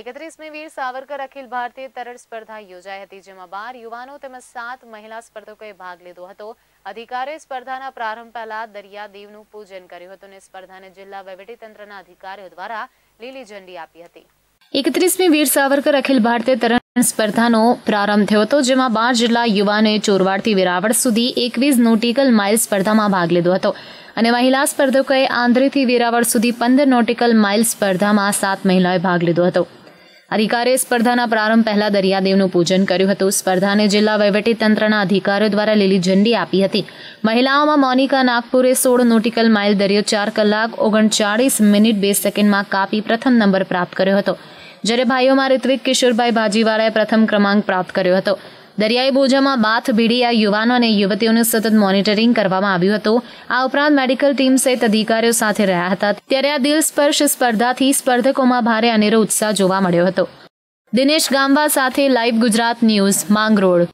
એકત્રીસમી વીર સાવરકર અખિલ ભારતીય તરણ સ્પર્ધા યોજાઈ હતી જેમાં બાર યુવાનો તેમજ સાત મહિલા સ્પર્ધકોએ ભાગ લીધો હતો અધિકારીઓએ સ્પર્ધાના પ્રારંભ પહેલા દરિયાદેવનું પૂજન કર્યું હતું અને સ્પર્ધાને જિલ્લા વહીવટી તંત્રના અધિકારીઓ દ્વારા લીલી ઝંડી આપી હતી એકત્રીસમી વીર સાવરકર અખિલ ભારતીય તરણ સ્પર્ધાનો પ્રારંભ થયો હતો જેમાં બાર જિલ્લા યુવાનોએ ચોરવાડથી વેરાવળ સુધી એકવીસ નોટિકલ માઇલ સ્પર્ધામાં ભાગ લીધો હતો અને મહિલા સ્પર્ધકોએ આંધ્રથી વેરાવળ સુધી પંદર નોટિકલ માઇલ સ્પર્ધામાં સાત મહિલાએ ભાગ લીધો હતો અધિકારીએ સ્પર્ધાના પ્રારંભ પહેલા દરિયાદેવનું પૂજન કર્યું હતું સ્પર્ધાને જિલ્લા તંત્રના અધિકારીઓ દ્વારા લીલી ઝંડી આપી હતી મહિલાઓમાં મોનિકા નાગપુરે સોળ નોટિકલ માઇલ દરિયો ચાર કલાક ઓગણચાળીસ મિનિટ બે સેકન્ડમાં કાપી પ્રથમ નંબર પ્રાપ્ત કર્યો હતો જ્યારે ભાઈઓમાં ઋત્વિક કિશોરભાઈ ભાજીવાલાએ પ્રથમ ક્રમાંક પ્રાપ્ત કર્યો હતો દરિયાઈ બોજામાં બાથ ભીડી આ યુવાનો અને યુવતીઓનું સતત મોનિટરિંગ કરવામાં આવ્યું હતું આ ઉપરાંત મેડિકલ ટીમ સહિત અધિકારીઓ સાથે રહ્યા હતા ત્યારે આ દિલ સ્પર્શ સ્પર્ધાથી સ્પર્ધકોમાં ભારે અનેરો ઉત્સાહ જોવા મળ્યો હતો દિનેશ ગામવા સાથે લાઈવ ગુજરાત ન્યૂઝ માંગરોળ